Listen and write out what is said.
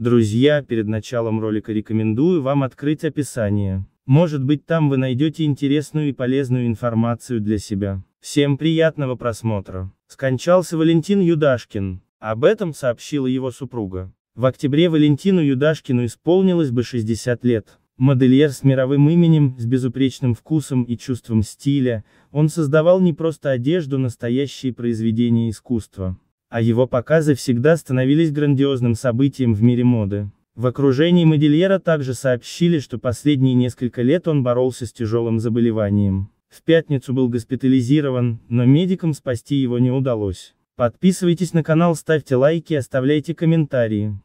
Друзья, перед началом ролика рекомендую вам открыть описание. Может быть там вы найдете интересную и полезную информацию для себя. Всем приятного просмотра. Скончался Валентин Юдашкин. Об этом сообщила его супруга. В октябре Валентину Юдашкину исполнилось бы 60 лет. Модельер с мировым именем, с безупречным вкусом и чувством стиля, он создавал не просто одежду, настоящие произведения искусства а его показы всегда становились грандиозным событием в мире моды. В окружении модельера также сообщили, что последние несколько лет он боролся с тяжелым заболеванием. В пятницу был госпитализирован, но медикам спасти его не удалось. Подписывайтесь на канал, ставьте лайки, оставляйте комментарии.